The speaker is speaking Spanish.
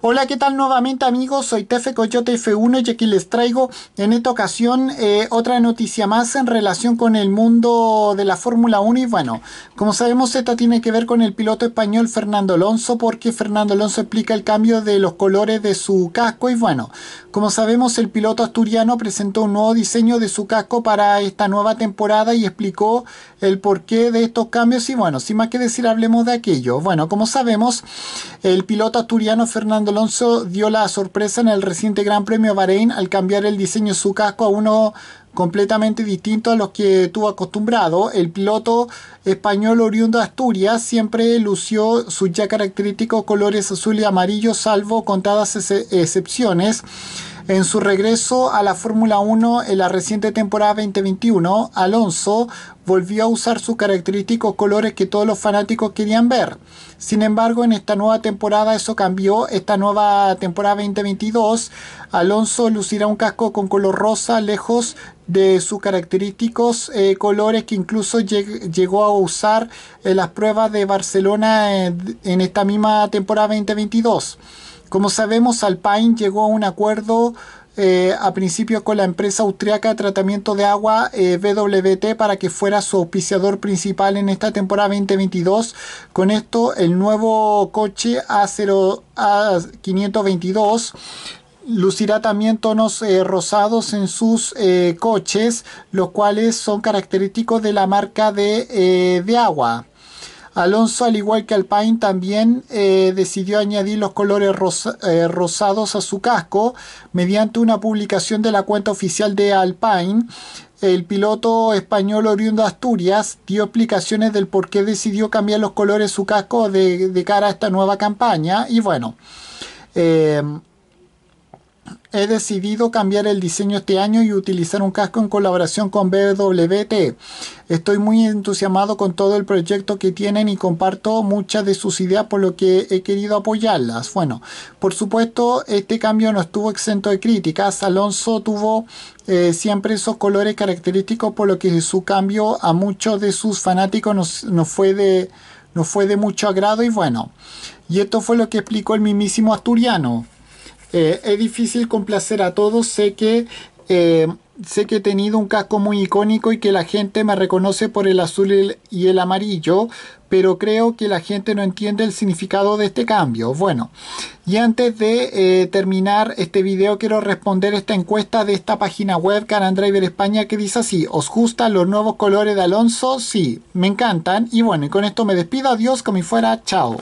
Hola, ¿qué tal nuevamente amigos? Soy Tefe Coyote F1 y aquí les traigo en esta ocasión eh, otra noticia más en relación con el mundo de la Fórmula 1 y bueno, como sabemos esta tiene que ver con el piloto español Fernando Alonso porque Fernando Alonso explica el cambio de los colores de su casco y bueno, como sabemos el piloto asturiano presentó un nuevo diseño de su casco para esta nueva temporada y explicó el porqué de estos cambios y bueno, sin más que decir hablemos de aquello. Bueno, como sabemos el piloto asturiano Fernando Fernando Alonso dio la sorpresa en el reciente Gran Premio Bahrein al cambiar el diseño de su casco a uno completamente distinto a los que tuvo acostumbrado. El piloto español oriundo de Asturias siempre lució sus ya característicos colores azul y amarillo, salvo contadas excepciones. En su regreso a la Fórmula 1 en la reciente temporada 2021, Alonso volvió a usar sus característicos colores que todos los fanáticos querían ver. Sin embargo, en esta nueva temporada eso cambió. Esta nueva temporada 2022, Alonso lucirá un casco con color rosa lejos de sus característicos eh, colores que incluso llegó a usar en las pruebas de Barcelona en, eh, en esta misma temporada 2022. Como sabemos, Alpine llegó a un acuerdo eh, a principio con la empresa austriaca de tratamiento de agua eh, BWT para que fuera su auspiciador principal en esta temporada 2022. Con esto, el nuevo coche A0, A522 lucirá también tonos eh, rosados en sus eh, coches, los cuales son característicos de la marca de, de agua. Alonso, al igual que Alpine, también eh, decidió añadir los colores eh, rosados a su casco mediante una publicación de la cuenta oficial de Alpine. El piloto español oriundo de Asturias dio explicaciones del por qué decidió cambiar los colores de su casco de, cara a esta nueva campaña. Y bueno, eh, He decidido cambiar el diseño este año y utilizar un casco en colaboración con BWT. Estoy muy entusiasmado con todo el proyecto que tienen y comparto muchas de sus ideas por lo que he querido apoyarlas. Bueno, por supuesto, este cambio no estuvo exento de críticas. Alonso tuvo eh, siempre esos colores característicos por lo que su cambio a muchos de sus fanáticos nos, fue de fue de mucho agrado y bueno, y esto fue lo que explicó el mismísimo asturiano. Eh, es difícil complacer a todos, sé que... Eh, sé que he tenido un casco muy icónico y que la gente me reconoce por el azul y el, amarillo, pero creo que la gente no entiende el significado de este cambio. Bueno, y antes de eh, terminar este video quiero responder esta encuesta de esta página web Driver España que dice así, ¿os gustan los nuevos colores de Alonso? Sí, me encantan. Y bueno, y con esto me despido, adiós, como y fuera, chao.